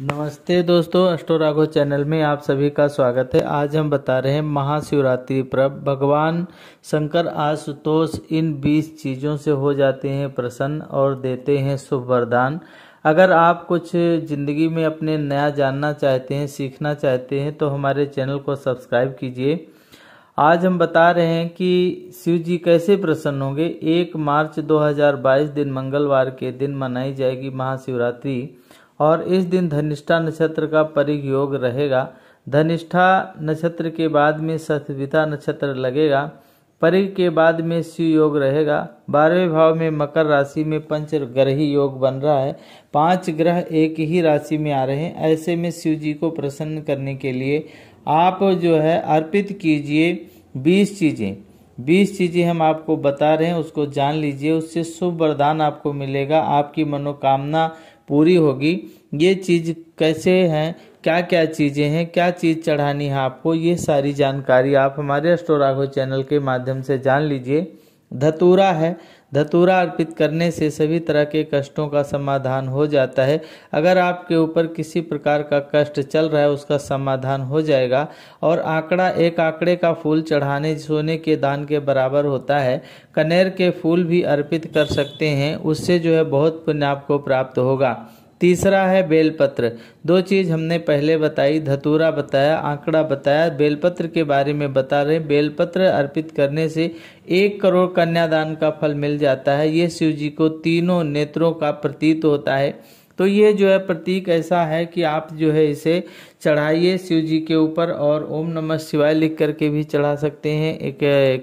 नमस्ते दोस्तों अष्टोराघो चैनल में आप सभी का स्वागत है आज हम बता रहे हैं महाशिवरात्रि पर भगवान शंकर आशुतोष इन बीस चीज़ों से हो जाते हैं प्रसन्न और देते हैं शुभ वरदान अगर आप कुछ ज़िंदगी में अपने नया जानना चाहते हैं सीखना चाहते हैं तो हमारे चैनल को सब्सक्राइब कीजिए आज हम बता रहे हैं कि शिव जी कैसे प्रसन्न होंगे एक मार्च 2022 दिन मंगलवार के दिन मनाई जाएगी महाशिवरात्रि और इस दिन धनिष्ठा नक्षत्र का परिग योग रहेगा धनिष्ठा नक्षत्र के बाद में सतविता नक्षत्र लगेगा परिग के बाद में शिव योग रहेगा बारहवें भाव में मकर राशि में पंच ग्रही योग बन रहा है पांच ग्रह एक ही राशि में आ रहे हैं ऐसे में शिव जी को प्रसन्न करने के लिए आप जो है अर्पित कीजिए बीस चीज़ें बीस चीज़ें हम आपको बता रहे हैं उसको जान लीजिए उससे शुभ वरदान आपको मिलेगा आपकी मनोकामना पूरी होगी ये चीज़ कैसे हैं क्या क्या चीज़ें हैं क्या चीज़ चढ़ानी है आपको ये सारी जानकारी आप हमारे एस्ट्रोराघो चैनल के माध्यम से जान लीजिए धतूरा है धतूरा अर्पित करने से सभी तरह के कष्टों का समाधान हो जाता है अगर आपके ऊपर किसी प्रकार का कष्ट चल रहा है उसका समाधान हो जाएगा और आंकड़ा एक आंकड़े का फूल चढ़ाने सोने के दान के बराबर होता है कनेर के फूल भी अर्पित कर सकते हैं उससे जो है बहुत पुण्य आपको प्राप्त होगा तीसरा है बेलपत्र दो चीज़ हमने पहले बताई धतूरा बताया आंकड़ा बताया बेलपत्र के बारे में बता रहे बेलपत्र अर्पित करने से एक करोड़ कन्यादान का फल मिल जाता है ये शिव जी को तीनों नेत्रों का प्रतीत होता है तो ये जो है प्रतीक ऐसा है कि आप जो है इसे चढ़ाइए शिव जी के ऊपर और ओम नमः शिवाय लिख करके भी चढ़ा सकते हैं एक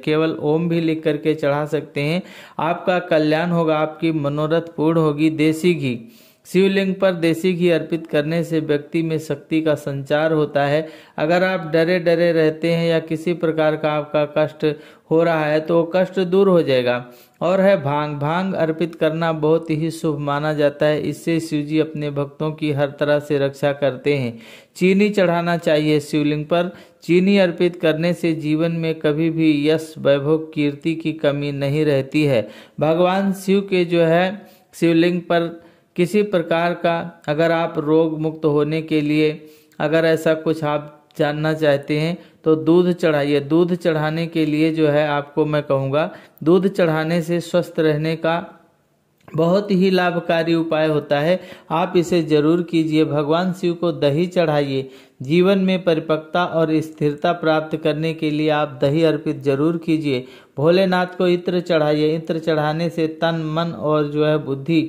केवल ओम भी लिख करके चढ़ा सकते हैं आपका कल्याण होगा आपकी मनोरथ पूर्ण होगी देसी घी शिवलिंग पर देसी घी अर्पित करने से व्यक्ति में शक्ति का संचार होता है अगर आप डरे डरे रहते हैं या किसी प्रकार का आपका कष्ट हो रहा है तो कष्ट दूर हो जाएगा और है भांग भांग अर्पित करना बहुत ही शुभ माना जाता है इससे शिवजी अपने भक्तों की हर तरह से रक्षा करते हैं चीनी चढ़ाना चाहिए शिवलिंग पर चीनी अर्पित करने से जीवन में कभी भी यश वैभव कीर्ति की कमी नहीं रहती है भगवान शिव के जो है शिवलिंग पर किसी प्रकार का अगर आप रोग मुक्त होने के लिए अगर ऐसा कुछ आप जानना चाहते हैं तो दूध चढ़ाइए दूध चढ़ाने के लिए जो है आपको मैं कहूँगा दूध चढ़ाने से स्वस्थ रहने का बहुत ही लाभकारी उपाय होता है आप इसे जरूर कीजिए भगवान शिव को दही चढ़ाइए जीवन में परिपक्वता और स्थिरता प्राप्त करने के लिए आप दही अर्पित जरूर कीजिए भोलेनाथ को इत्र चढ़ाइए इत्र चढ़ाने से तन मन और जो है बुद्धि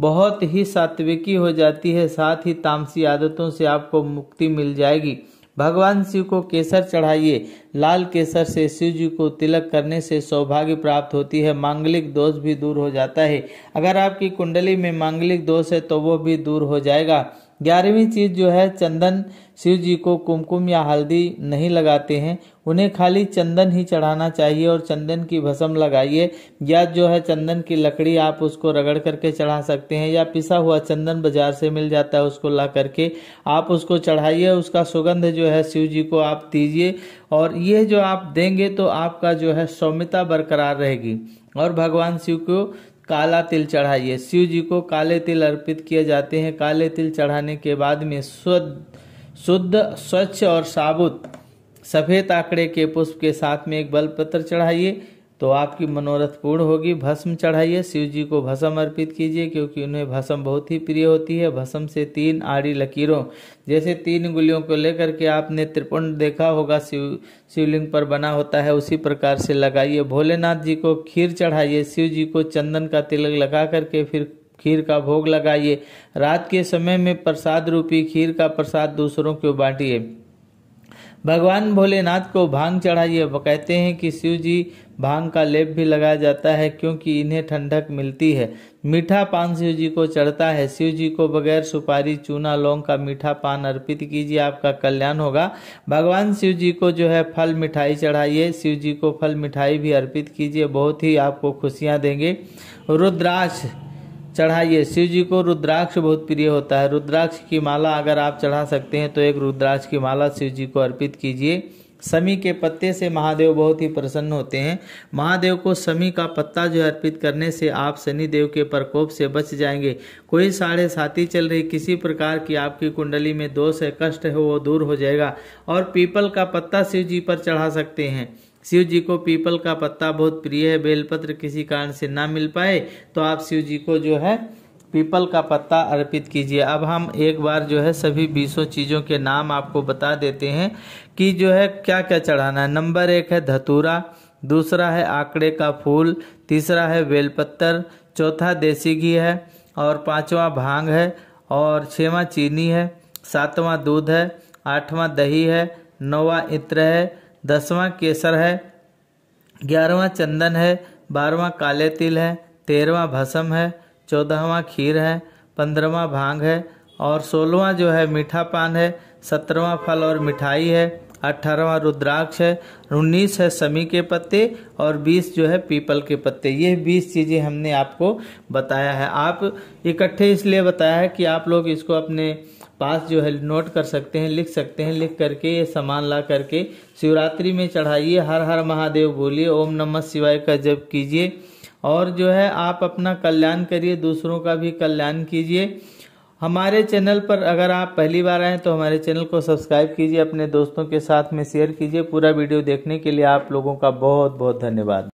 बहुत ही सात्विकी हो जाती है साथ ही तामसी आदतों से आपको मुक्ति मिल जाएगी भगवान शिव को केसर चढ़ाइए लाल केसर से शिव जी को तिलक करने से सौभाग्य प्राप्त होती है मांगलिक दोष भी दूर हो जाता है अगर आपकी कुंडली में मांगलिक दोष है तो वो भी दूर हो जाएगा ग्यारहवीं चीज जो है चंदन शिव जी को कुमकुम या हल्दी नहीं लगाते हैं उन्हें खाली चंदन ही चढ़ाना चाहिए और चंदन की भस्म लगाइए या जो है चंदन की लकड़ी आप उसको रगड़ करके चढ़ा सकते हैं या पिसा हुआ चंदन बाजार से मिल जाता है उसको ला करके आप उसको चढ़ाइए उसका सुगंध जो है शिव जी को आप दीजिए और ये जो आप देंगे तो आपका जो है सौम्यता बरकरार रहेगी और भगवान शिव को काला तिल चढ़ाइए शिव जी को काले तिल अर्पित किए जाते हैं काले तिल चढ़ाने के बाद में शुद्ध स्वच्छ और साबुत सफ़ेद आंकड़े के पुष्प के साथ में एक बलपत्र चढ़ाइए तो आपकी मनोरथ पूर्ण होगी भस्म चढ़ाइए शिव जी को भस्म अर्पित कीजिए क्योंकि उन्हें भस्म बहुत ही प्रिय होती है भस्म से तीन आड़ी लकीरों जैसे तीन गुलियों को लेकर के आपने त्रिपुण देखा होगा शिव शिवलिंग पर बना होता है उसी प्रकार से लगाइए भोलेनाथ जी को खीर चढ़ाइए शिव जी को चंदन का तिलक लगा करके फिर खीर का भोग लगाइए रात के समय में प्रसाद रूपी खीर का प्रसाद दूसरों को बांटिए भगवान भोलेनाथ को भांग चढ़ाइए कहते हैं कि शिव जी भांग का लेप भी लगाया जाता है क्योंकि इन्हें ठंडक मिलती है मीठा पान शिव जी को चढ़ता है शिव जी को बगैर सुपारी चूना लौंग का मीठा पान अर्पित कीजिए आपका कल्याण होगा भगवान शिव जी को जो है फल मिठाई चढ़ाइए शिव जी को फल मिठाई भी अर्पित कीजिए बहुत ही आपको खुशियाँ देंगे रुद्राक्ष चढ़ाइए शिव जी को रुद्राक्ष बहुत प्रिय होता है रुद्राक्ष की माला अगर आप चढ़ा सकते हैं तो एक रुद्राक्ष की माला शिव जी को अर्पित कीजिए समी के पत्ते से महादेव बहुत ही प्रसन्न होते हैं महादेव को समी का पत्ता जो अर्पित करने से आप शनि देव के प्रकोप से बच जाएंगे कोई साढ़े साथी चल रही किसी प्रकार की आपकी कुंडली में दोष है कष्ट है वो दूर हो जाएगा और पीपल का पत्ता शिव जी पर चढ़ा सकते हैं शिव जी को पीपल का पत्ता बहुत प्रिय है बेलपत्र किसी कारण से ना मिल पाए तो आप शिव जी को जो है पीपल का पत्ता अर्पित कीजिए अब हम एक बार जो है सभी बीसों चीज़ों के नाम आपको बता देते हैं कि जो है क्या क्या चढ़ाना है नंबर एक है धतूरा दूसरा है आंकड़े का फूल तीसरा है बेलपत्तर चौथा देसी घी है और पांचवा भांग है और छवा चीनी है सातवां दूध है आठवां दही है नौवा इत्र है दसवां केसर है ग्यारहवा चंदन है बारहवा काले तिल है तेरहवा भसम है चौदहवा खीर है पंद्रहवा भांग है और सोलहवा जो है मीठा पान है सत्रहवा फल और मिठाई है अट्ठारहवा रुद्राक्ष है उन्नीस है समी के पत्ते और बीस जो है पीपल के पत्ते ये बीस चीज़ें हमने आपको बताया है आप इकट्ठे इसलिए बताया है कि आप लोग इसको अपने पास जो है नोट कर सकते हैं लिख सकते हैं लिख करके ये सामान ला करके शिवरात्रि में चढ़ाइए हर हर महादेव बोलिए ओम नमः शिवाय का जप कीजिए और जो है आप अपना कल्याण करिए दूसरों का भी कल्याण कीजिए हमारे चैनल पर अगर आप पहली बार आएँ तो हमारे चैनल को सब्सक्राइब कीजिए अपने दोस्तों के साथ में शेयर कीजिए पूरा वीडियो देखने के लिए आप लोगों का बहुत बहुत धन्यवाद